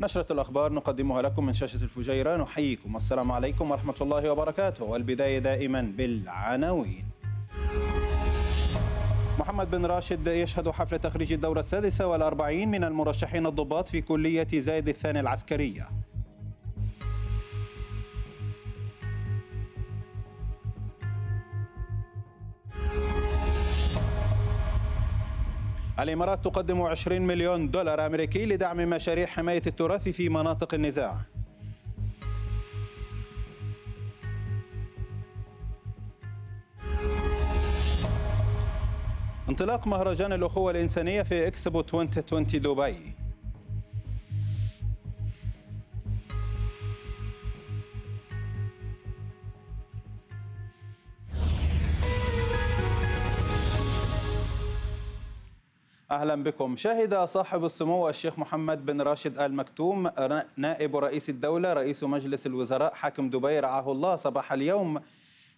نشرة الأخبار نقدمها لكم من شاشة الفجيرة نحييكم السلام عليكم ورحمة الله وبركاته والبداية دائما بالعناوين محمد بن راشد يشهد حفل تخريج الدورة السادسة والأربعين من المرشحين الضباط في كلية زايد الثاني العسكرية الإمارات تقدم 20 مليون دولار أمريكي لدعم مشاريع حماية التراث في مناطق النزاع انطلاق مهرجان الأخوة الإنسانية في إكسبو 2020 دبي أهلا بكم شهد صاحب السمو الشيخ محمد بن راشد آل مكتوم نائب رئيس الدولة رئيس مجلس الوزراء حاكم دبي رعاه الله صباح اليوم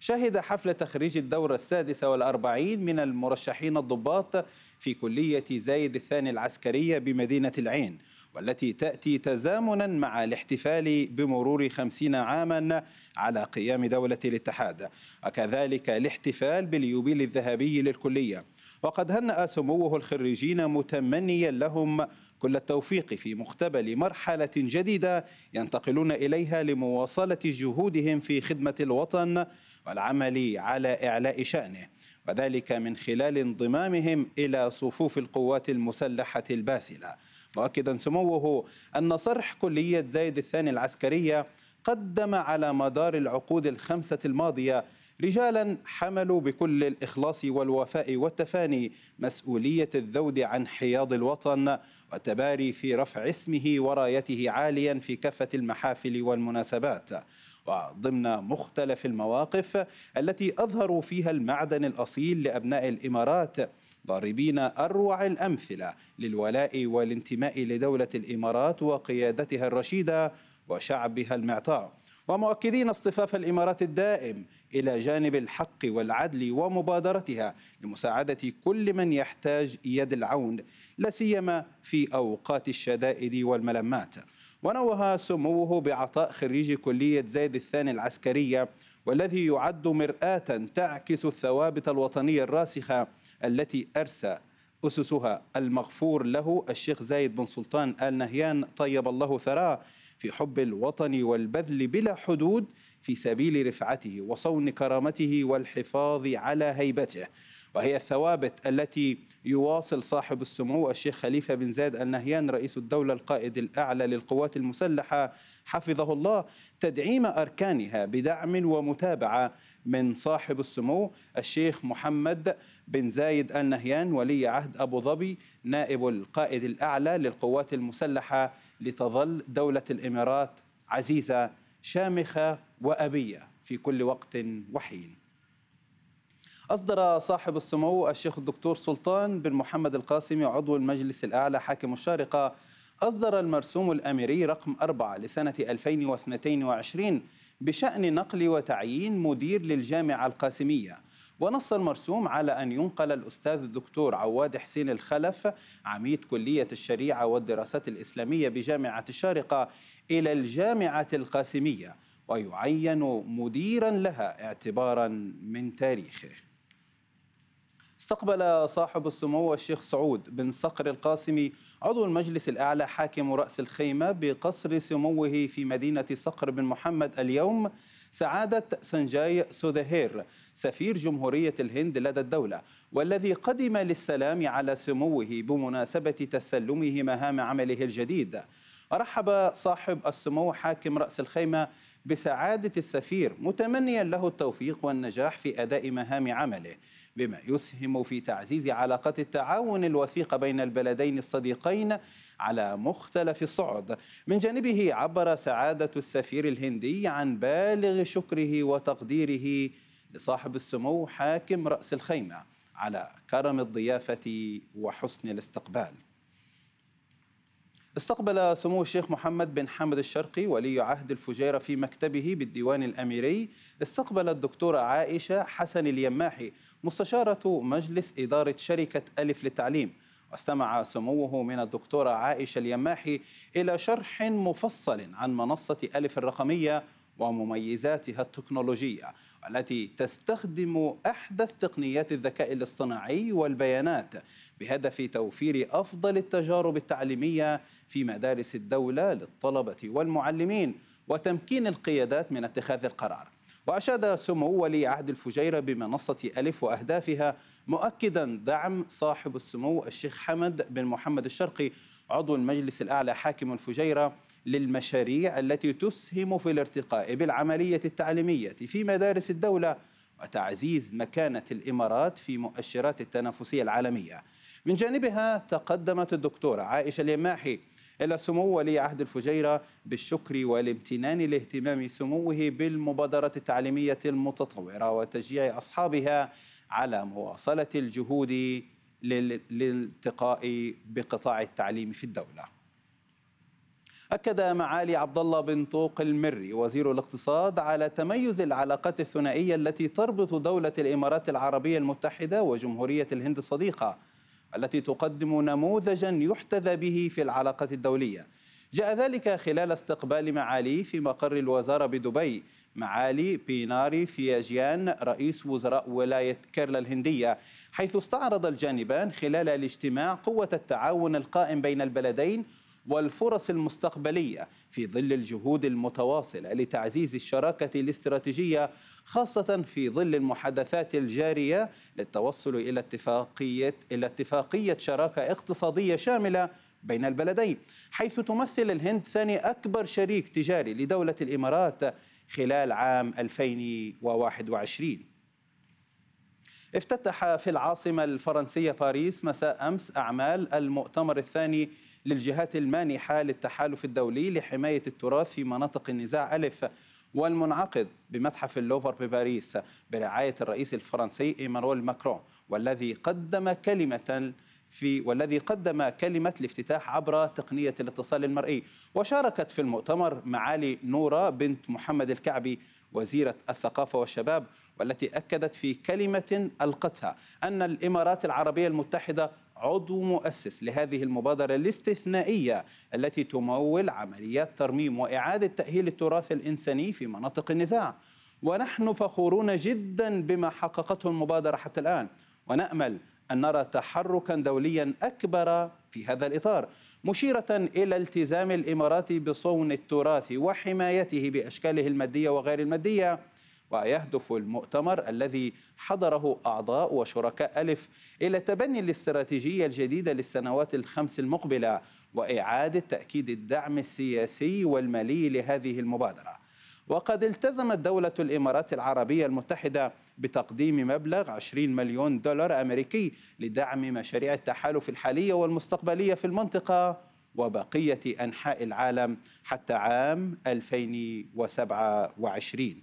شهد حفل تخريج الدورة السادسة والأربعين من المرشحين الضباط في كلية زايد الثاني العسكرية بمدينة العين والتي تأتي تزامنا مع الاحتفال بمرور خمسين عاما على قيام دولة الاتحاد وكذلك الاحتفال باليوبيل الذهبي للكلية وقد هنأ سموه الخريجين متمنيا لهم كل التوفيق في مقتبل مرحلة جديدة ينتقلون إليها لمواصلة جهودهم في خدمة الوطن والعمل على إعلاء شأنه وذلك من خلال انضمامهم إلى صفوف القوات المسلحة الباسلة مؤكدا سموه أن صرح كلية زايد الثاني العسكرية قدم على مدار العقود الخمسة الماضية رجالا حملوا بكل الإخلاص والوفاء والتفاني مسؤولية الذود عن حياض الوطن والتباري في رفع اسمه ورايته عاليا في كافة المحافل والمناسبات وضمن مختلف المواقف التي أظهروا فيها المعدن الأصيل لأبناء الإمارات ضاربين أروع الأمثلة للولاء والانتماء لدولة الإمارات وقيادتها الرشيدة وشعبها المعطاء ومؤكدين اصطفاف الامارات الدائم الى جانب الحق والعدل ومبادرتها لمساعده كل من يحتاج يد العون لا سيما في اوقات الشدائد والملمات ونوه سموه بعطاء خريج كليه زايد الثاني العسكريه والذي يعد مراه تعكس الثوابت الوطنيه الراسخه التي ارسى اسسها المغفور له الشيخ زايد بن سلطان ال نهيان طيب الله ثراه في حب الوطن والبذل بلا حدود في سبيل رفعته وصون كرامته والحفاظ على هيبته وهي الثوابت التي يواصل صاحب السمو الشيخ خليفة بن زايد النهيان رئيس الدولة القائد الأعلى للقوات المسلحة حفظه الله تدعيم أركانها بدعم ومتابعة من صاحب السمو الشيخ محمد بن زايد النهيان ولي عهد أبو ظبي نائب القائد الأعلى للقوات المسلحة لتظل دولة الإمارات عزيزة شامخة وأبية في كل وقت وحين أصدر صاحب السمو الشيخ الدكتور سلطان بن محمد القاسمي عضو المجلس الأعلى حاكم الشارقة أصدر المرسوم الأميري رقم 4 لسنة 2022 بشأن نقل وتعيين مدير للجامعة القاسمية ونص المرسوم على أن ينقل الأستاذ الدكتور عواد حسين الخلف عميد كلية الشريعة والدراسات الإسلامية بجامعة الشارقة إلى الجامعة القاسمية ويعين مديرا لها اعتبارا من تاريخه استقبل صاحب السمو الشيخ سعود بن صقر القاسمي عضو المجلس الأعلى حاكم رأس الخيمة بقصر سموه في مدينة صقر بن محمد اليوم سعادة سنجاي سودهير سفير جمهورية الهند لدى الدولة والذي قدم للسلام على سموه بمناسبة تسلمه مهام عمله الجديد رحب صاحب السمو حاكم رأس الخيمة بسعادة السفير متمنيا له التوفيق والنجاح في أداء مهام عمله بما يسهم في تعزيز علاقات التعاون الوثيقة بين البلدين الصديقين على مختلف الصعد من جانبه عبر سعادة السفير الهندي عن بالغ شكره وتقديره لصاحب السمو حاكم رأس الخيمة على كرم الضيافة وحسن الاستقبال استقبل سمو الشيخ محمد بن حمد الشرقي ولي عهد الفجيرة في مكتبه بالديوان الأميري استقبل الدكتورة عائشة حسن اليماحي مستشارة مجلس إدارة شركة ألف للتعليم واستمع سموه من الدكتورة عائشة اليماحي إلى شرح مفصل عن منصة ألف الرقمية ومميزاتها التكنولوجيه التي تستخدم احدث تقنيات الذكاء الاصطناعي والبيانات بهدف توفير افضل التجارب التعليميه في مدارس الدوله للطلبه والمعلمين وتمكين القيادات من اتخاذ القرار. واشاد سمو ولي عهد الفجيره بمنصه الف واهدافها مؤكدا دعم صاحب السمو الشيخ حمد بن محمد الشرقي عضو المجلس الأعلى حاكم الفجيرة للمشاريع التي تسهم في الارتقاء بالعملية التعليمية في مدارس الدولة وتعزيز مكانة الإمارات في مؤشرات التنافسية العالمية من جانبها تقدمت الدكتورة عائشة اليماحي إلى سمو ولي عهد الفجيرة بالشكر والامتنان لاهتمام سموه بالمبادرة التعليمية المتطورة وتشجيع أصحابها على مواصلة الجهود للالتقاء بقطاع التعليم في الدولة أكد معالي عبد الله بن طوق المري وزير الاقتصاد على تميز العلاقات الثنائية التي تربط دولة الإمارات العربية المتحدة وجمهورية الهند الصديقة التي تقدم نموذجا يحتذى به في العلاقات الدولية جاء ذلك خلال استقبال معاليه في مقر الوزارة بدبي معالي بيناري فياجيان رئيس وزراء ولاية كيرلا الهندية حيث استعرض الجانبان خلال الاجتماع قوة التعاون القائم بين البلدين والفرص المستقبلية في ظل الجهود المتواصلة لتعزيز الشراكة الاستراتيجية خاصة في ظل المحادثات الجارية للتوصل إلى اتفاقية إلى اتفاقية شراكة اقتصادية شاملة بين البلدين حيث تمثل الهند ثاني أكبر شريك تجاري لدولة الإمارات خلال عام 2021 افتتح في العاصمة الفرنسية باريس مساء أمس أعمال المؤتمر الثاني للجهات المانحة للتحالف الدولي لحماية التراث في مناطق النزاع ألف والمنعقد بمتحف اللوفر بباريس برعاية الرئيس الفرنسي إيمانويل ماكرون والذي قدم كلمة في والذي قدم كلمة الافتتاح عبر تقنية الاتصال المرئي وشاركت في المؤتمر معالي نورة بنت محمد الكعبي وزيرة الثقافة والشباب والتي أكدت في كلمة ألقتها أن الإمارات العربية المتحدة عضو مؤسس لهذه المبادرة الاستثنائية التي تمول عمليات ترميم وإعادة تأهيل التراث الإنساني في مناطق النزاع ونحن فخورون جدا بما حققته المبادرة حتى الآن ونأمل أن نرى تحركا دوليا أكبر في هذا الإطار مشيرة إلى التزام الإمارات بصون التراث وحمايته بأشكاله المادية وغير المادية ويهدف المؤتمر الذي حضره أعضاء وشركاء ألف إلى تبني الاستراتيجية الجديدة للسنوات الخمس المقبلة وإعادة تأكيد الدعم السياسي والمالي لهذه المبادرة وقد التزمت دولة الإمارات العربية المتحدة بتقديم مبلغ 20 مليون دولار أمريكي لدعم مشاريع التحالف الحالية والمستقبلية في المنطقة وبقية أنحاء العالم حتى عام 2027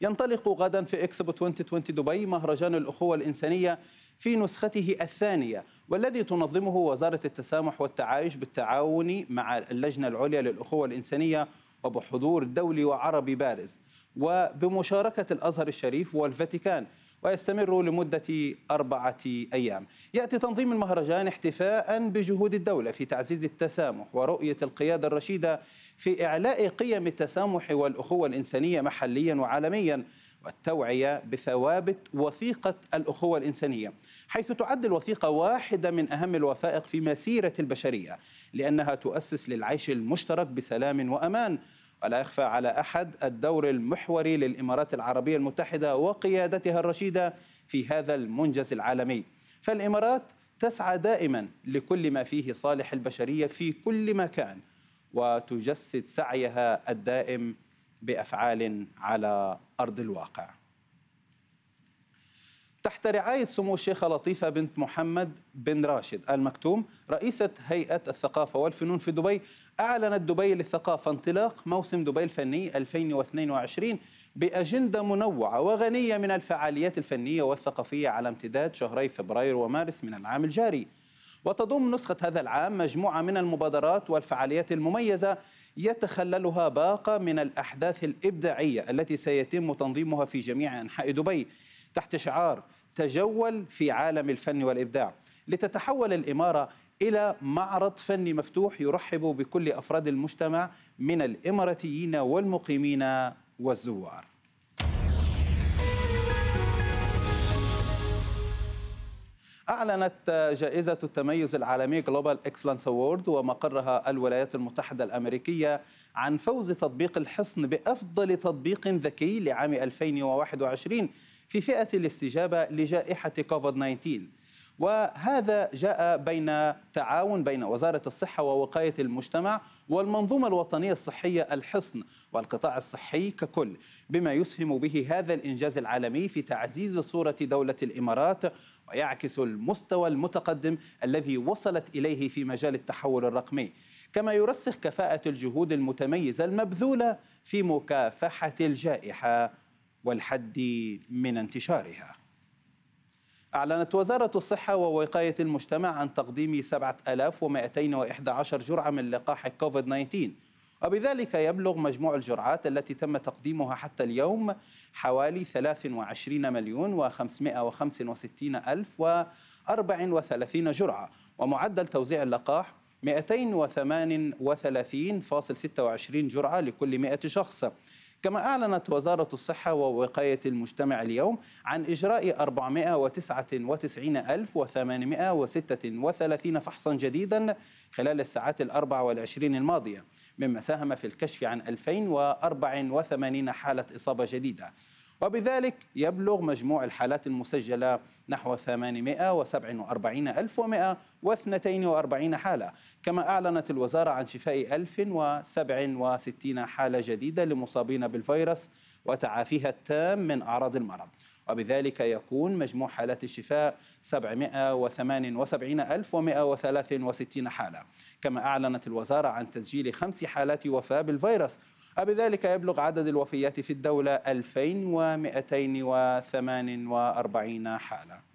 ينطلق غدا في اكسبو 2020 دبي مهرجان الأخوة الإنسانية في نسخته الثانية والذي تنظمه وزارة التسامح والتعايش بالتعاون مع اللجنة العليا للأخوة الإنسانية وبحضور دولي وعربي بارز وبمشاركة الأزهر الشريف والفاتيكان ويستمر لمدة أربعة أيام يأتي تنظيم المهرجان احتفاء بجهود الدولة في تعزيز التسامح ورؤية القيادة الرشيدة في إعلاء قيم التسامح والأخوة الإنسانية محليا وعالميا والتوعية بثوابت وثيقة الأخوة الإنسانية حيث تعد الوثيقة واحدة من أهم الوثائق في مسيرة البشرية لأنها تؤسس للعيش المشترك بسلام وأمان ولا يخفى على أحد الدور المحوري للإمارات العربية المتحدة وقيادتها الرشيدة في هذا المنجز العالمي فالإمارات تسعى دائما لكل ما فيه صالح البشرية في كل مكان وتجسد سعيها الدائم بافعال على ارض الواقع. تحت رعايه سمو الشيخه لطيفه بنت محمد بن راشد المكتوم رئيسه هيئه الثقافه والفنون في دبي اعلنت دبي للثقافه انطلاق موسم دبي الفني 2022 باجنده منوعه وغنيه من الفعاليات الفنيه والثقافيه على امتداد شهري فبراير ومارس من العام الجاري. وتضم نسخة هذا العام مجموعة من المبادرات والفعاليات المميزة يتخللها باقة من الأحداث الإبداعية التي سيتم تنظيمها في جميع أنحاء دبي تحت شعار تجول في عالم الفن والإبداع لتتحول الإمارة إلى معرض فني مفتوح يرحب بكل أفراد المجتمع من الإماراتيين والمقيمين والزوار أعلنت جائزة التميز العالمي جلوبال Excellence Award ومقرها الولايات المتحدة الأمريكية عن فوز تطبيق الحصن بأفضل تطبيق ذكي لعام 2021 في فئة الاستجابة لجائحة كوفيد 19 وهذا جاء بين تعاون بين وزارة الصحة ووقاية المجتمع والمنظومة الوطنية الصحية الحصن والقطاع الصحي ككل بما يسهم به هذا الإنجاز العالمي في تعزيز صورة دولة الإمارات ويعكس المستوى المتقدم الذي وصلت إليه في مجال التحول الرقمي كما يرسخ كفاءة الجهود المتميزة المبذولة في مكافحة الجائحة والحد من انتشارها أعلنت وزارة الصحة ووقاية المجتمع عن تقديم 7211 جرعة من لقاح كوفيد 19 وبذلك يبلغ مجموع الجرعات التي تم تقديمها حتى اليوم حوالي 23 مليون و565 ألف و 34 جرعة ومعدل توزيع اللقاح 238.26 جرعة لكل 100 شخص كما أعلنت وزارة الصحة ووقاية المجتمع اليوم عن إجراء 499836 فحصا جديدا خلال الساعات الأربع والعشرين الماضية مما ساهم في الكشف عن 2084 حالة إصابة جديدة وبذلك يبلغ مجموع الحالات المسجلة نحو 847142 حالة كما أعلنت الوزارة عن شفاء 1067 حالة جديدة لمصابين بالفيروس وتعافيها التام من أعراض المرض وبذلك يكون مجموع حالات الشفاء 778163 حالة كما أعلنت الوزارة عن تسجيل خمس حالات وفاة بالفيروس بذلك يبلغ عدد الوفيات في الدولة 2248 حالة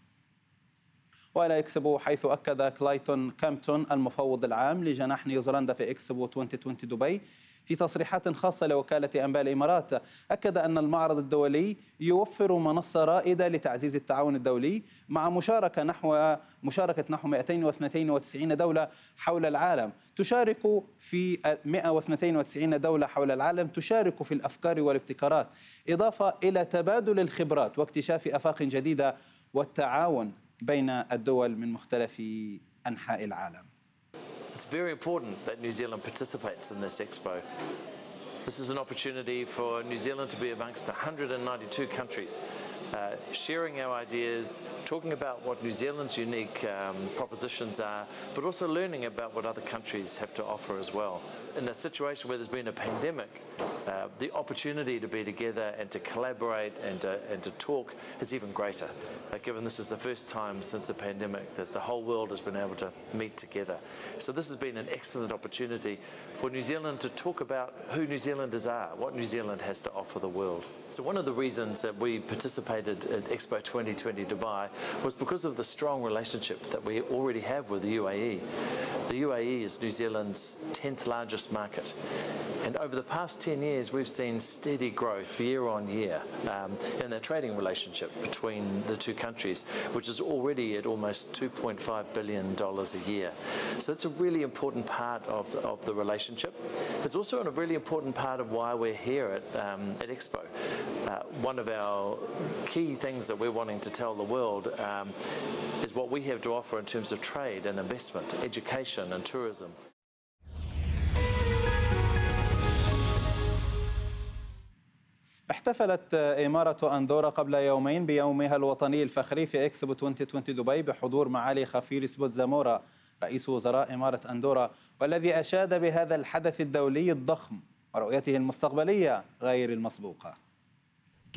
ولا اكسبو حيث اكد كلايتون كامبتون المفوض العام لجناح نيوزيلندا في اكسبو 2020 دبي في تصريحات خاصة لوكالة أنباء الإمارات أكد أن المعرض الدولي يوفر منصة رائدة لتعزيز التعاون الدولي مع مشاركة نحو مشاركة نحو 292 دولة حول العالم تشارك في 192 دولة حول العالم تشارك في الأفكار والابتكارات إضافة إلى تبادل الخبرات واكتشاف أفاق جديدة والتعاون بين الدول من مختلف أنحاء العالم. It's very important that New Zealand participates in this expo. This is an opportunity for New Zealand to be amongst 192 countries Uh, sharing our ideas, talking about what New Zealand's unique um, propositions are, but also learning about what other countries have to offer as well. In a situation where there's been a pandemic, uh, the opportunity to be together and to collaborate and to, uh, and to talk is even greater, uh, given this is the first time since the pandemic that the whole world has been able to meet together. So this has been an excellent opportunity for New Zealand to talk about who New Zealanders are, what New Zealand has to offer the world. So one of the reasons that we participate at Expo 2020 Dubai was because of the strong relationship that we already have with the UAE. The UAE is New Zealand's 10th largest market. And over the past 10 years, we've seen steady growth year on year um, in the trading relationship between the two countries, which is already at almost $2.5 billion a year. So it's a really important part of, of the relationship. It's also a really important part of why we're here at, um, at Expo uh, one of our key things that we're wanting to tell the world um, is what we have to offer in terms of trade and investment, education and tourism. احتفلت آه، إمارة أندورا قبل يومين بيومها الوطني الفخري في إكسبو 2020 دبي بحضور معالي سبوت زامورا رئيس وزراء إمارة أندورا والذي أشاد بهذا الحدث الدولي الضخم ورؤيته المستقبلية غير المسبوقة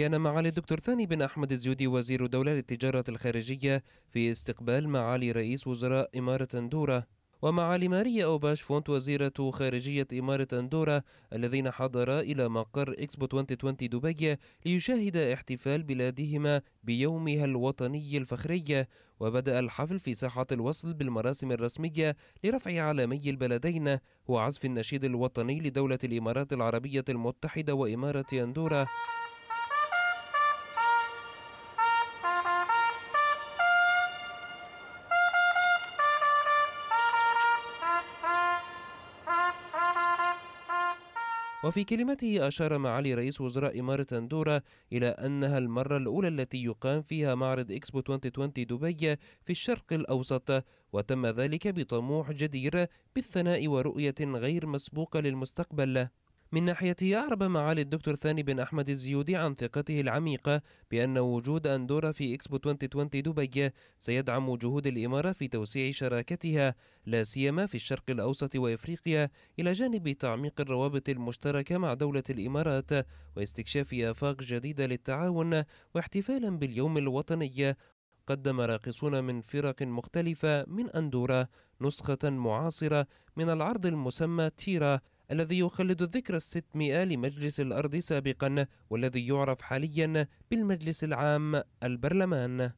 كان معالي الدكتور ثاني بن أحمد الزيودي وزير الدولة للتجارة الخارجية في استقبال معالي رئيس وزراء إمارة أندورا ومعالي ماريا أوباش فونت وزيرة خارجية إمارة أندورا الذين حضرا إلى مقر إكسبو 2020 دبي ليشاهد احتفال بلادهما بيومها الوطني الفخري وبدأ الحفل في ساحة الوصل بالمراسم الرسمية لرفع علمي البلدين وعزف النشيد الوطني لدولة الإمارات العربية المتحدة وإمارة أندورا وفي كلمته أشار معالي رئيس وزراء إمارة أندورا إلى أنها المرة الأولى التي يقام فيها معرض إكسبو 2020 دبي في الشرق الأوسط وتم ذلك بطموح جدير بالثناء ورؤية غير مسبوقة للمستقبل من ناحيته أعرب معالي الدكتور ثاني بن أحمد الزيودي عن ثقته العميقة بأن وجود أندورا في إكسبو 2020 دبي سيدعم جهود الإمارة في توسيع شراكتها لا سيما في الشرق الأوسط وإفريقيا إلى جانب تعميق الروابط المشتركة مع دولة الإمارات واستكشاف آفاق جديدة للتعاون واحتفالا باليوم الوطني قدم راقصون من فرق مختلفة من أندورا نسخة معاصرة من العرض المسمى تيرا الذي يخلد الذكرى الستمائة لمجلس الأرض سابقا والذي يعرف حاليا بالمجلس العام البرلمان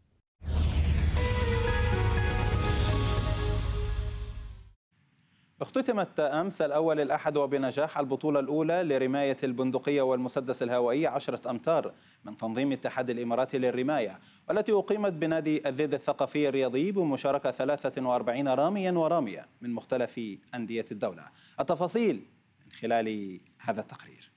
اختتمت أمس الأول الأحد وبنجاح البطولة الأولى لرماية البندقية والمسدس الهوائي عشرة أمتار من تنظيم الاتحاد الإماراتي للرماية والتي أقيمت بنادي الذيد الثقافي الرياضي بمشاركة 43 راميا ورامية من مختلف أندية الدولة التفاصيل خلال هذا التقرير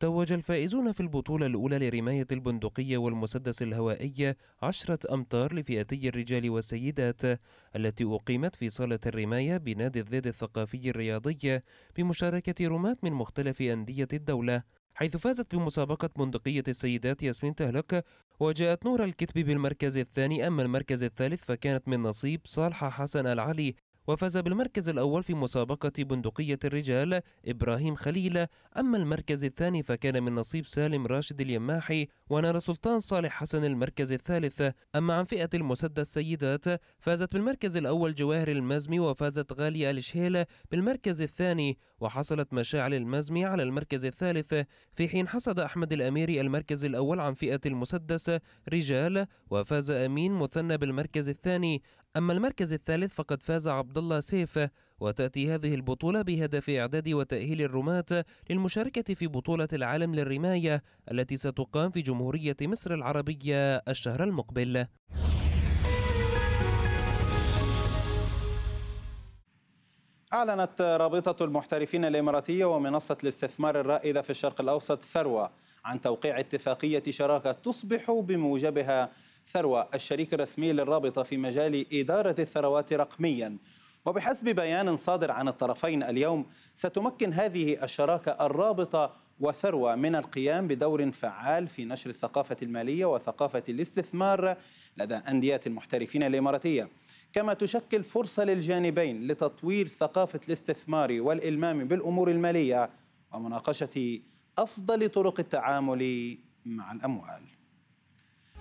توج الفائزون في البطولة الأولى لرماية البندقية والمسدس الهوائي عشرة أمتار لفئتي الرجال والسيدات التي أقيمت في صالة الرماية بنادي الذيد الثقافي الرياضي بمشاركة رماة من مختلف أندية الدولة حيث فازت بمسابقة بندقية السيدات ياسمين تهلك وجاءت نور الكتب بالمركز الثاني أما المركز الثالث فكانت من نصيب صالحة حسن العلي وفاز بالمركز الأول في مسابقة بندقية الرجال إبراهيم خليل أما المركز الثاني فكان من نصيب سالم راشد اليماحي ونال سلطان صالح حسن المركز الثالث أما عن فئة المسدس السيدات فازت بالمركز الأول جواهر المزمي وفازت غالية الشهيلة بالمركز الثاني وحصلت مشاعل المزمي على المركز الثالث في حين حصد أحمد الأميري المركز الأول عن فئة المسدس رجال وفاز أمين مثنى بالمركز الثاني أما المركز الثالث فقد فاز عبد الله سيف وتأتي هذه البطولة بهدف إعداد وتأهيل الرماة للمشاركة في بطولة العالم للرماية التي ستقام في جمهورية مصر العربية الشهر المقبل أعلنت رابطة المحترفين الإماراتية ومنصة الاستثمار الرائدة في الشرق الأوسط ثروة عن توقيع اتفاقية شراكة تصبح بموجبها ثروة الشريك الرسمي للرابطة في مجال إدارة الثروات رقمياً وبحسب بيان صادر عن الطرفين اليوم ستمكن هذه الشراكة الرابطة وثروة من القيام بدور فعال في نشر الثقافة المالية وثقافة الاستثمار لدى أندية المحترفين الإماراتية كما تشكل فرصة للجانبين لتطوير ثقافة الاستثمار والإلمام بالأمور المالية ومناقشة أفضل طرق التعامل مع الأموال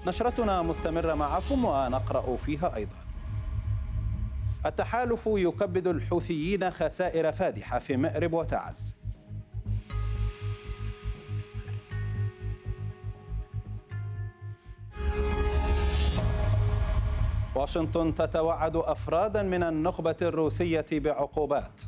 نشرتنا مستمرة معكم ونقرأ فيها أيضا التحالف يكبد الحوثيين خسائر فادحة في مأرب وتعز واشنطن تتوعد أفرادا من النخبة الروسية بعقوبات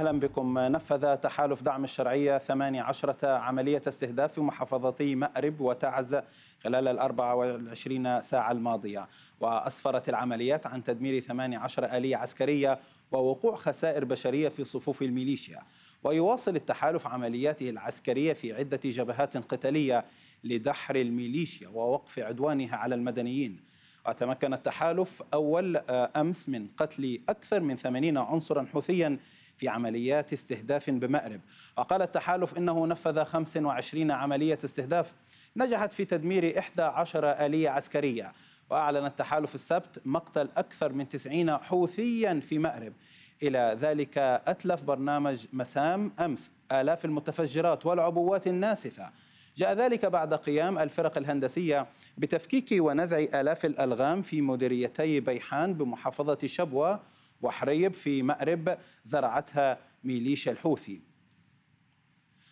أهلا بكم نفذ تحالف دعم الشرعية 18 عملية استهداف في محافظتي مأرب وتعز خلال ال 24 ساعة الماضية وأسفرت العمليات عن تدمير 18 آلية عسكرية ووقوع خسائر بشرية في صفوف الميليشيا ويواصل التحالف عملياته العسكرية في عدة جبهات قتالية لدحر الميليشيا ووقف عدوانها على المدنيين وتمكن التحالف أول أمس من قتل أكثر من 80 عنصرا حوثيا في عمليات استهداف بمأرب وقال التحالف إنه نفذ 25 عملية استهداف نجحت في تدمير 11 آلية عسكرية وأعلن التحالف السبت مقتل أكثر من 90 حوثيا في مأرب إلى ذلك أتلف برنامج مسام أمس آلاف المتفجرات والعبوات الناسفة جاء ذلك بعد قيام الفرق الهندسية بتفكيك ونزع آلاف الألغام في مديريتي بيحان بمحافظة شبوة وحريب في مأرب زرعتها ميليشيا الحوثي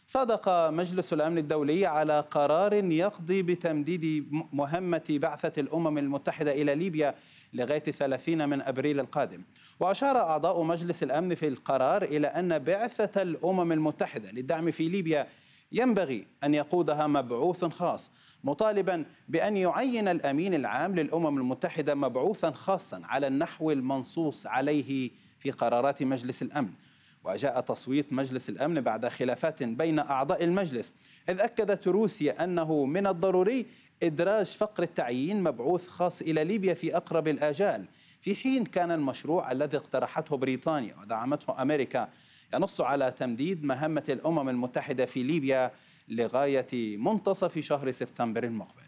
صادق مجلس الامن الدولي على قرار يقضي بتمديد مهمه بعثه الامم المتحده الى ليبيا لغايه 30 من ابريل القادم، واشار اعضاء مجلس الامن في القرار الى ان بعثه الامم المتحده للدعم في ليبيا ينبغي ان يقودها مبعوث خاص مطالبا بأن يعين الأمين العام للأمم المتحدة مبعوثا خاصا على النحو المنصوص عليه في قرارات مجلس الأمن وجاء تصويت مجلس الأمن بعد خلافات بين أعضاء المجلس إذ أكدت روسيا أنه من الضروري إدراج فقر التعيين مبعوث خاص إلى ليبيا في أقرب الآجال في حين كان المشروع الذي اقترحته بريطانيا ودعمته أمريكا ينص على تمديد مهمة الأمم المتحدة في ليبيا لغاية منتصف شهر سبتمبر المقبل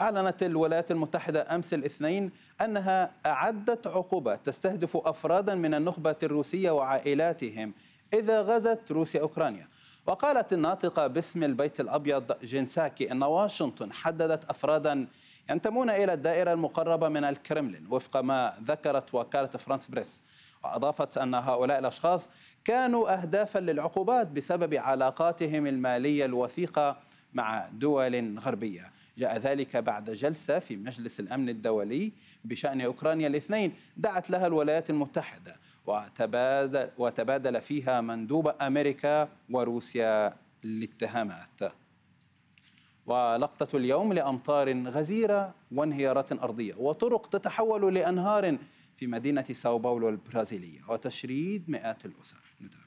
أعلنت الولايات المتحدة أمس الاثنين أنها أعدت عقوبة تستهدف أفرادا من النخبة الروسية وعائلاتهم إذا غزت روسيا أوكرانيا وقالت الناطقة باسم البيت الأبيض جينساكي أن واشنطن حددت أفرادا ينتمون إلى الدائرة المقربة من الكرملين وفق ما ذكرت وكالة فرانس بريس وأضافت أن هؤلاء الأشخاص كانوا أهدافا للعقوبات بسبب علاقاتهم المالية الوثيقة مع دول غربية جاء ذلك بعد جلسة في مجلس الأمن الدولي بشأن أوكرانيا الاثنين دعت لها الولايات المتحدة وتبادل, وتبادل فيها مندوب أمريكا وروسيا الاتهامات ولقطة اليوم لأمطار غزيرة وانهيارات أرضية وطرق تتحول لأنهار في مدينة ساو باولو البرازيلية وتشريد مئات الأسر نتابع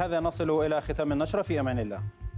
وبهذا نصل إلى ختام النشرة في أمان الله